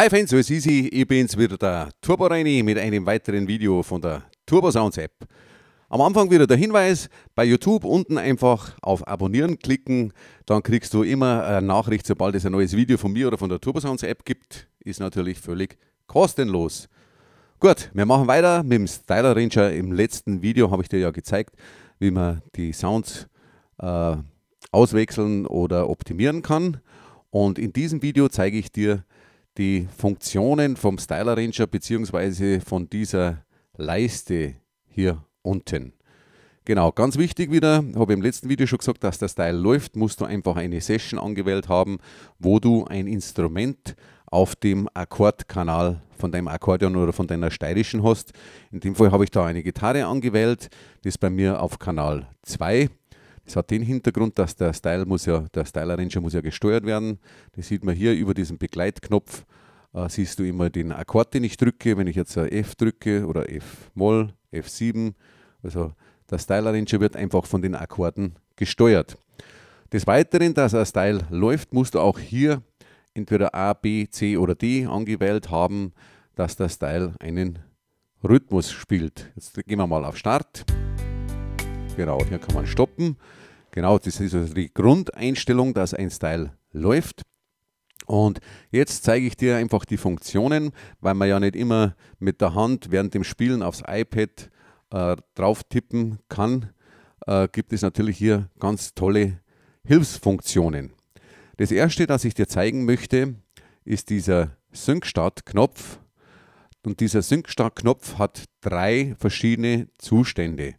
Hi Fans, alles easy, ich bin's wieder der Turbo Reini mit einem weiteren Video von der Turbo Sounds App. Am Anfang wieder der Hinweis, bei YouTube unten einfach auf Abonnieren klicken, dann kriegst du immer eine Nachricht, sobald es ein neues Video von mir oder von der Turbo Sounds App gibt. Ist natürlich völlig kostenlos. Gut, wir machen weiter mit dem Styler Ranger. Im letzten Video habe ich dir ja gezeigt, wie man die Sounds äh, auswechseln oder optimieren kann. Und in diesem Video zeige ich dir, die Funktionen vom Style Arranger bzw. von dieser Leiste hier unten. Genau, ganz wichtig wieder, habe im letzten Video schon gesagt, dass der Style läuft, musst du einfach eine Session angewählt haben, wo du ein Instrument auf dem Akkordkanal von deinem Akkordeon oder von deiner steirischen hast. In dem Fall habe ich da eine Gitarre angewählt, die ist bei mir auf Kanal 2 es hat den Hintergrund, dass der Style muss ja, der Style Arranger muss ja gesteuert werden. Das sieht man hier über diesen Begleitknopf. Äh, siehst du immer den Akkord, den ich drücke. Wenn ich jetzt äh, F drücke oder F Moll, F7, also der Style Arranger wird einfach von den Akkorden gesteuert. Des Weiteren, dass ein Style läuft, musst du auch hier entweder A, B, C oder D angewählt haben, dass der Style einen Rhythmus spielt. Jetzt gehen wir mal auf Start. Genau, hier kann man stoppen. Genau, das ist also die Grundeinstellung, dass ein Style läuft. Und jetzt zeige ich dir einfach die Funktionen, weil man ja nicht immer mit der Hand während dem Spielen aufs iPad äh, drauf tippen kann, äh, gibt es natürlich hier ganz tolle Hilfsfunktionen. Das erste, das ich dir zeigen möchte, ist dieser Sync-Start-Knopf. Und dieser Sync-Start-Knopf hat drei verschiedene Zustände.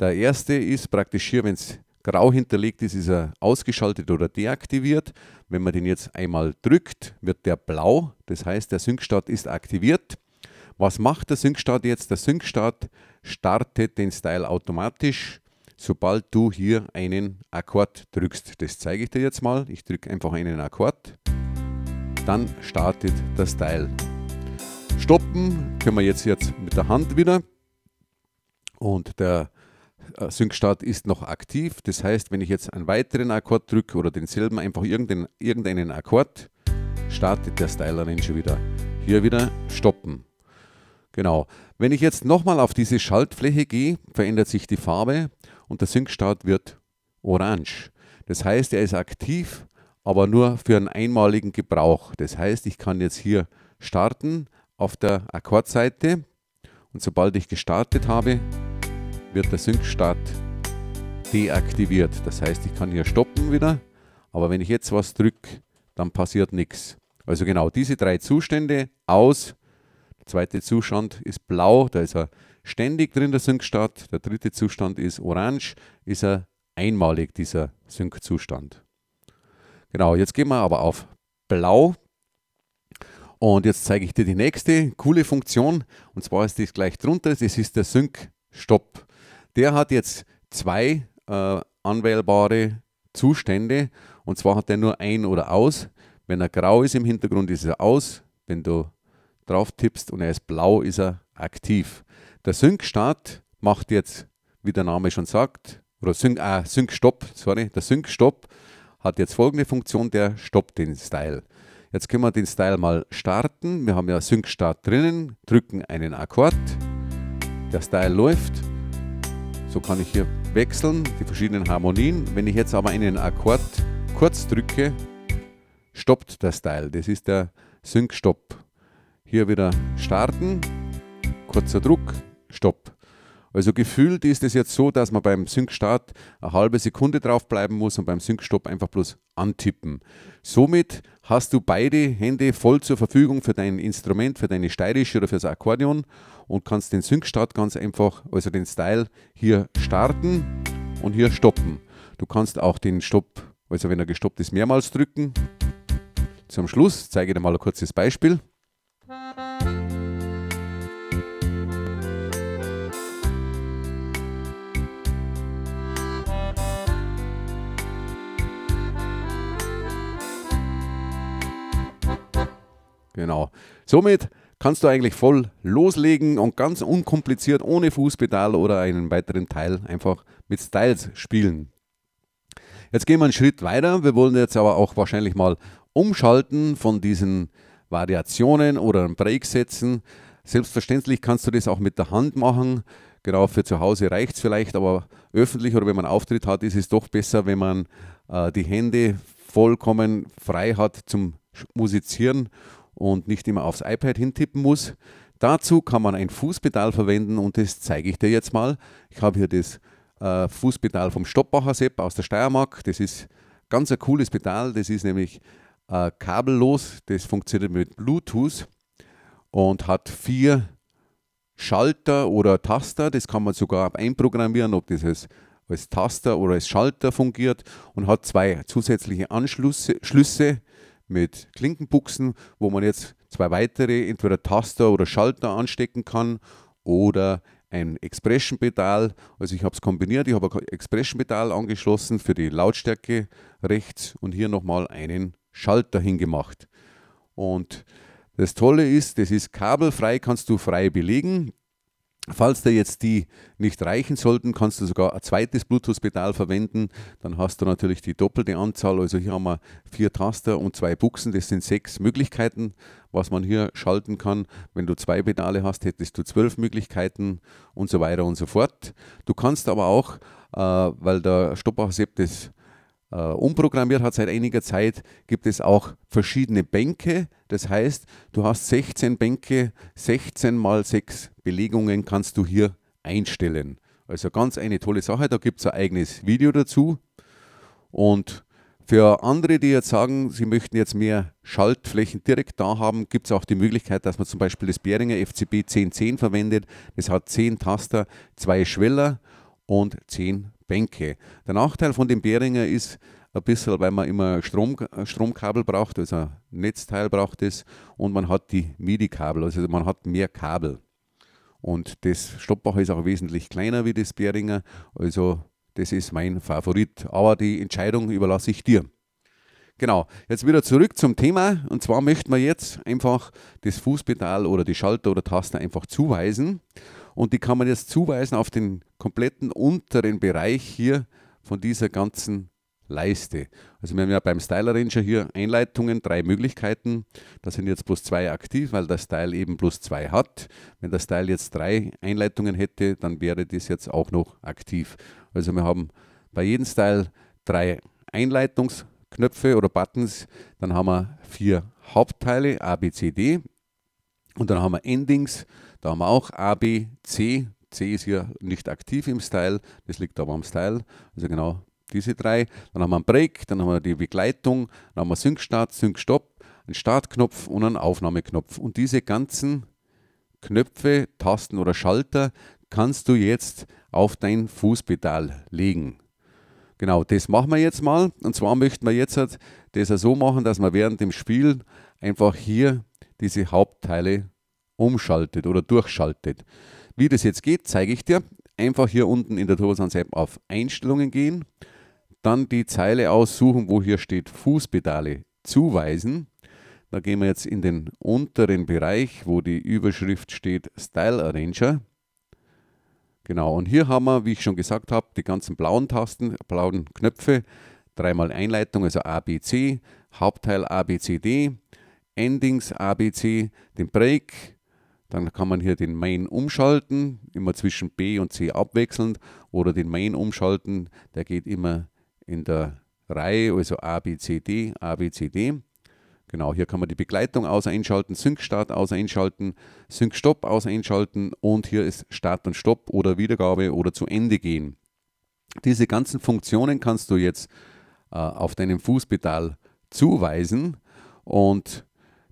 Der erste ist praktisch hier, wenn es Grau hinterlegt ist, ist er ausgeschaltet oder deaktiviert. Wenn man den jetzt einmal drückt, wird der blau. Das heißt, der Sync-Start ist aktiviert. Was macht der Sync-Start jetzt? Der Sync-Start startet den Style automatisch, sobald du hier einen Akkord drückst. Das zeige ich dir jetzt mal. Ich drücke einfach einen Akkord. Dann startet der Style. Stoppen können wir jetzt, jetzt mit der Hand wieder. Und der äh, Syncstart ist noch aktiv. Das heißt, wenn ich jetzt einen weiteren Akkord drücke oder denselben, einfach irgendeinen, irgendeinen Akkord, startet der Styler dann schon wieder. Hier wieder stoppen. Genau. Wenn ich jetzt nochmal auf diese Schaltfläche gehe, verändert sich die Farbe und der Syncstart wird orange. Das heißt, er ist aktiv, aber nur für einen einmaligen Gebrauch. Das heißt, ich kann jetzt hier starten auf der Akkordseite und sobald ich gestartet habe, wird der Sync-Start deaktiviert. Das heißt, ich kann hier stoppen wieder, aber wenn ich jetzt was drücke, dann passiert nichts. Also genau diese drei Zustände aus. Der zweite Zustand ist blau, da ist er ständig drin, der Sync-Start. Der dritte Zustand ist orange, ist er einmalig, dieser Sync-Zustand. Genau, jetzt gehen wir aber auf blau. Und jetzt zeige ich dir die nächste coole Funktion. Und zwar ist das gleich drunter, das ist der Sync-Stopp. Der hat jetzt zwei äh, anwählbare Zustände und zwar hat er nur ein oder aus. Wenn er grau ist im Hintergrund, ist er aus. Wenn du drauf tippst und er ist blau, ist er aktiv. Der Sync-Start macht jetzt, wie der Name schon sagt, oder Sync, ah, äh, Sync Stop, sorry, der Sync Stop hat jetzt folgende Funktion, der stoppt den Style. Jetzt können wir den Style mal starten. Wir haben ja Sync Start drinnen, drücken einen Akkord, der Style läuft so kann ich hier wechseln, die verschiedenen Harmonien. Wenn ich jetzt aber einen Akkord kurz drücke, stoppt der Style. Das ist der Sync-Stopp. Hier wieder starten, kurzer Druck, Stopp. Also gefühlt ist es jetzt so, dass man beim Sync-Start eine halbe Sekunde drauf bleiben muss und beim Sync-Stopp einfach bloß antippen. Somit hast du beide Hände voll zur Verfügung für dein Instrument, für deine steirische oder fürs Akkordeon und kannst den Sync-Start ganz einfach, also den Style hier starten und hier stoppen. Du kannst auch den Stopp, also wenn er gestoppt ist, mehrmals drücken. Zum Schluss zeige ich dir mal ein kurzes Beispiel. Genau. Somit kannst du eigentlich voll loslegen und ganz unkompliziert ohne Fußpedal oder einen weiteren Teil einfach mit Styles spielen. Jetzt gehen wir einen Schritt weiter. Wir wollen jetzt aber auch wahrscheinlich mal umschalten von diesen Variationen oder einen setzen. Selbstverständlich kannst du das auch mit der Hand machen. Genau, für zu Hause reicht es vielleicht, aber öffentlich oder wenn man Auftritt hat, ist es doch besser, wenn man äh, die Hände vollkommen frei hat zum Musizieren und nicht immer aufs iPad hintippen muss. Dazu kann man ein Fußpedal verwenden und das zeige ich dir jetzt mal. Ich habe hier das äh, Fußpedal vom Stoppacher Sepp aus der Steiermark. Das ist ganz ein cooles Pedal. Das ist nämlich äh, kabellos. Das funktioniert mit Bluetooth und hat vier Schalter oder Taster. Das kann man sogar einprogrammieren, ob das als, als Taster oder als Schalter fungiert und hat zwei zusätzliche Anschlüsse. Schlüsse mit Klinkenbuchsen, wo man jetzt zwei weitere, entweder Taster oder Schalter anstecken kann oder ein Expression-Pedal. Also ich habe es kombiniert, ich habe ein Expression-Pedal angeschlossen für die Lautstärke rechts und hier nochmal einen Schalter hingemacht. Und das Tolle ist, das ist kabelfrei, kannst du frei belegen. Falls dir jetzt die nicht reichen sollten, kannst du sogar ein zweites Bluetooth-Pedal verwenden. Dann hast du natürlich die doppelte Anzahl. Also hier haben wir vier Taster und zwei Buchsen. Das sind sechs Möglichkeiten, was man hier schalten kann. Wenn du zwei Pedale hast, hättest du zwölf Möglichkeiten und so weiter und so fort. Du kannst aber auch, äh, weil der Stoppacher Sepp das äh, umprogrammiert hat. Seit einiger Zeit gibt es auch verschiedene Bänke. Das heißt, du hast 16 Bänke, 16 mal 6 Belegungen kannst du hier einstellen. Also ganz eine tolle Sache. Da gibt es ein eigenes Video dazu. Und für andere, die jetzt sagen, sie möchten jetzt mehr Schaltflächen direkt da haben, gibt es auch die Möglichkeit, dass man zum Beispiel das Beringer FCB 1010 verwendet. Das hat 10 Taster, 2 Schweller und 10 Bänke. Der Nachteil von dem Beringer ist ein bisschen, weil man immer Strom, Stromkabel braucht, also ein Netzteil braucht es und man hat die MIDI-Kabel, also man hat mehr Kabel. Und das Stoppbacher ist auch wesentlich kleiner wie das Beringer, also das ist mein Favorit. Aber die Entscheidung überlasse ich dir. Genau, jetzt wieder zurück zum Thema. Und zwar möchten wir jetzt einfach das Fußpedal oder die Schalter oder Taste einfach zuweisen und die kann man jetzt zuweisen auf den kompletten unteren Bereich hier von dieser ganzen Leiste. Also wir haben ja beim Style Arranger hier Einleitungen, drei Möglichkeiten. Da sind jetzt plus zwei aktiv, weil der Style eben plus zwei hat. Wenn der Style jetzt drei Einleitungen hätte, dann wäre das jetzt auch noch aktiv. Also wir haben bei jedem Style drei Einleitungsknöpfe oder Buttons. Dann haben wir vier Hauptteile, A, B, C, D. Und dann haben wir Endings, da haben wir auch A, B, C. C ist hier nicht aktiv im Style, das liegt aber am Style. Also genau diese drei. Dann haben wir einen Break, dann haben wir die Begleitung, dann haben wir Sync-Start, Sync-Stop, einen Startknopf und einen Aufnahmeknopf. Und diese ganzen Knöpfe, Tasten oder Schalter kannst du jetzt auf dein Fußpedal legen. Genau, das machen wir jetzt mal. Und zwar möchten wir jetzt halt das so machen, dass wir während dem Spiel einfach hier diese Hauptteile umschaltet oder durchschaltet. Wie das jetzt geht, zeige ich dir. Einfach hier unten in der Turbosounds App auf Einstellungen gehen, dann die Zeile aussuchen, wo hier steht Fußpedale zuweisen. Da gehen wir jetzt in den unteren Bereich, wo die Überschrift steht Style Arranger. Genau, und hier haben wir, wie ich schon gesagt habe, die ganzen blauen Tasten, blauen Knöpfe, dreimal Einleitung, also ABC, Hauptteil ABCD, Endings ABC, den Break, dann kann man hier den Main umschalten, immer zwischen B und C abwechselnd, oder den Main umschalten, der geht immer in der Reihe, also A, B, C, D, A, B, C, D. Genau, hier kann man die Begleitung auseinschalten, Sync-Start auseinschalten, Sync-Stop auseinschalten und hier ist Start und Stopp oder Wiedergabe oder zu Ende gehen. Diese ganzen Funktionen kannst du jetzt äh, auf deinem Fußpedal zuweisen und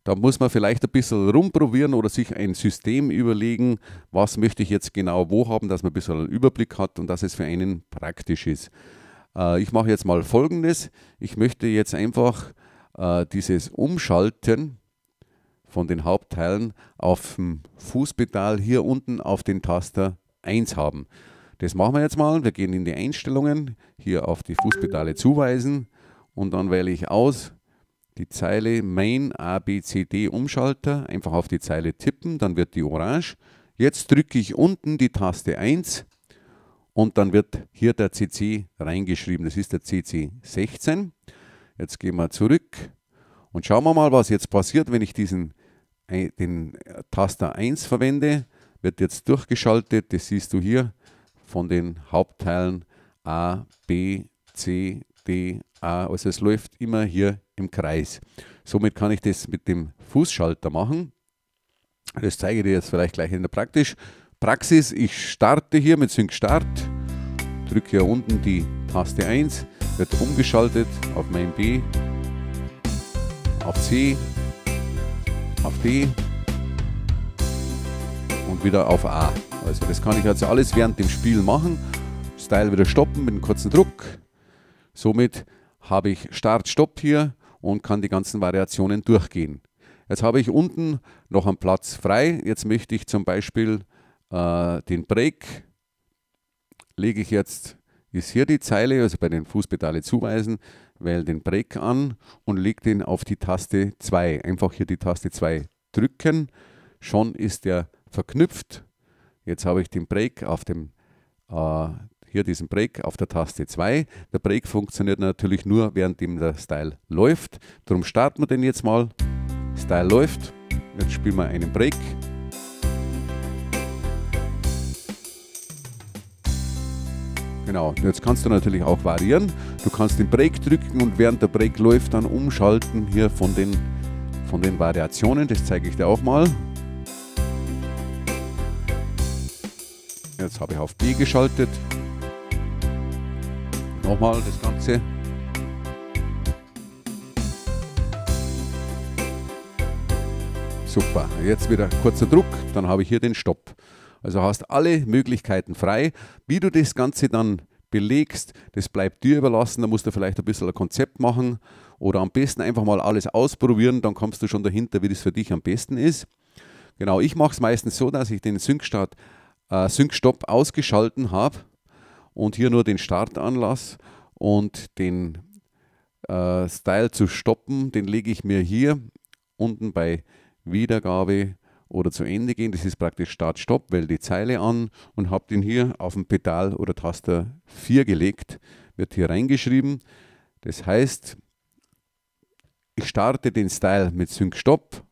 da muss man vielleicht ein bisschen rumprobieren oder sich ein System überlegen, was möchte ich jetzt genau wo haben, dass man ein bisschen einen Überblick hat und dass es für einen praktisch ist. Äh, ich mache jetzt mal folgendes. Ich möchte jetzt einfach äh, dieses Umschalten von den Hauptteilen auf dem Fußpedal hier unten auf den Taster 1 haben. Das machen wir jetzt mal. Wir gehen in die Einstellungen, hier auf die Fußpedale zuweisen und dann wähle ich aus die Zeile Main ABCD Umschalter, einfach auf die Zeile tippen, dann wird die orange. Jetzt drücke ich unten die Taste 1 und dann wird hier der CC reingeschrieben. Das ist der CC16. Jetzt gehen wir zurück und schauen wir mal, was jetzt passiert, wenn ich diesen äh, den Taster 1 verwende. Wird jetzt durchgeschaltet, das siehst du hier, von den Hauptteilen A, B, C, die, äh, also es läuft immer hier im Kreis. Somit kann ich das mit dem Fußschalter machen. Das zeige ich dir jetzt vielleicht gleich in der Praktisch. Praxis, ich starte hier mit Sync Start, drücke hier unten die Taste 1, wird umgeschaltet auf mein B, auf C, auf D und wieder auf A. Also das kann ich also alles während dem Spiel machen. Style wieder stoppen mit einem kurzen Druck, Somit habe ich Start-Stopp hier und kann die ganzen Variationen durchgehen. Jetzt habe ich unten noch einen Platz frei. Jetzt möchte ich zum Beispiel äh, den Break, lege ich jetzt, ist hier die Zeile, also bei den Fußpedale zuweisen, wähle den Break an und lege den auf die Taste 2. Einfach hier die Taste 2 drücken, schon ist der verknüpft. Jetzt habe ich den Break auf dem äh, hier diesen Break auf der Taste 2. Der Break funktioniert natürlich nur, währenddem der Style läuft. Darum starten wir den jetzt mal. Style läuft. Jetzt spielen wir einen Break. Genau, jetzt kannst du natürlich auch variieren. Du kannst den Break drücken und während der Break läuft dann umschalten hier von den, von den Variationen. Das zeige ich dir auch mal. Jetzt habe ich auf B geschaltet. Nochmal das Ganze. Super, jetzt wieder kurzer Druck, dann habe ich hier den Stopp. Also hast alle Möglichkeiten frei. Wie du das Ganze dann belegst, das bleibt dir überlassen. Da musst du vielleicht ein bisschen ein Konzept machen oder am besten einfach mal alles ausprobieren, dann kommst du schon dahinter, wie das für dich am besten ist. Genau, ich mache es meistens so, dass ich den sync äh, Sync-Stop ausgeschalten habe und hier nur den Startanlass und den äh, Style zu stoppen, den lege ich mir hier unten bei Wiedergabe oder zu Ende gehen. Das ist praktisch Start-Stopp, wähle die Zeile an und habe den hier auf dem Pedal oder Taster 4 gelegt. Wird hier reingeschrieben. Das heißt, ich starte den Style mit Sync-Stop,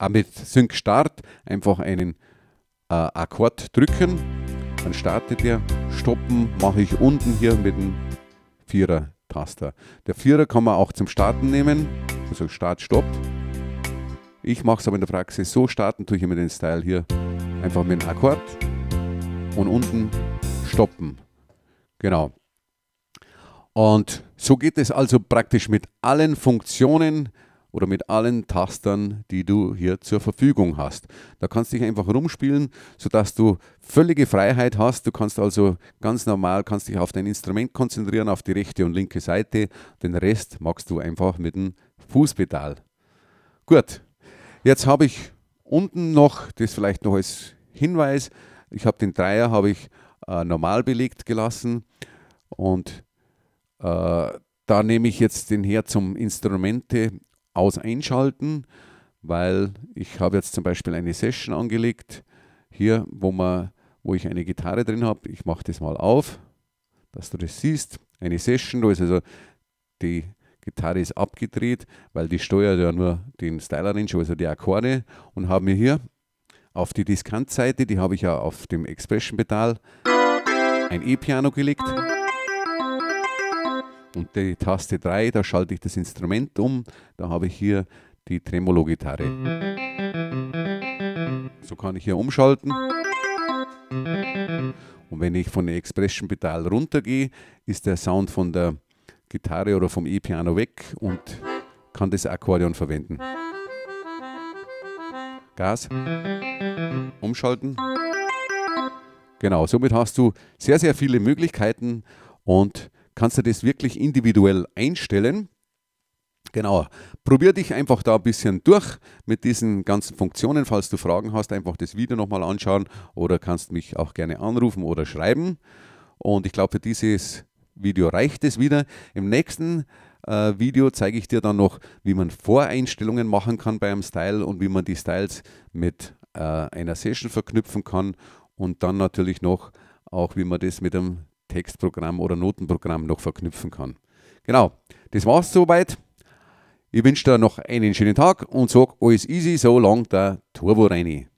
äh, mit Sync-Start einfach einen äh, Akkord drücken. Dann startet er. Stoppen mache ich unten hier mit dem Vierer-Taster. Der Vierer kann man auch zum Starten nehmen. Also Start, Stopp. Ich mache es aber in der Praxis so. Starten tue ich immer den Style hier. Einfach mit dem Akkord. Und unten stoppen. Genau. Und so geht es also praktisch mit allen Funktionen, oder mit allen Tastern, die du hier zur Verfügung hast. Da kannst du dich einfach rumspielen, sodass du völlige Freiheit hast. Du kannst also ganz normal kannst dich auf dein Instrument konzentrieren, auf die rechte und linke Seite. Den Rest machst du einfach mit dem Fußpedal. Gut, jetzt habe ich unten noch, das vielleicht noch als Hinweis, ich habe den Dreier habe ich äh, normal belegt gelassen und äh, da nehme ich jetzt den her zum Instrumente aus einschalten, weil ich habe jetzt zum Beispiel eine Session angelegt, hier, wo, man, wo ich eine Gitarre drin habe. Ich mache das mal auf, dass du das siehst. Eine Session, da ist also die Gitarre ist abgedreht, weil die steuert ja nur den Styler Range, also die Akkorde und habe mir hier auf die Diskantseite, die habe ich ja auf dem Expression-Pedal, ein E-Piano gelegt. Und die Taste 3, da schalte ich das Instrument um. Da habe ich hier die Tremolo-Gitarre. So kann ich hier umschalten. Und wenn ich von dem Expression-Pedal runtergehe, ist der Sound von der Gitarre oder vom E-Piano weg und kann das Akkordeon verwenden. Gas, umschalten. Genau, somit hast du sehr, sehr viele Möglichkeiten und kannst du das wirklich individuell einstellen. Genau, probier dich einfach da ein bisschen durch mit diesen ganzen Funktionen. Falls du Fragen hast, einfach das Video nochmal anschauen oder kannst mich auch gerne anrufen oder schreiben. Und ich glaube, für dieses Video reicht es wieder. Im nächsten äh, Video zeige ich dir dann noch, wie man Voreinstellungen machen kann bei einem Style und wie man die Styles mit äh, einer Session verknüpfen kann und dann natürlich noch auch, wie man das mit einem Textprogramm oder Notenprogramm noch verknüpfen kann. Genau, das war's soweit. Ich wünsche dir noch einen schönen Tag und sage alles easy, so lang der Turbo rein.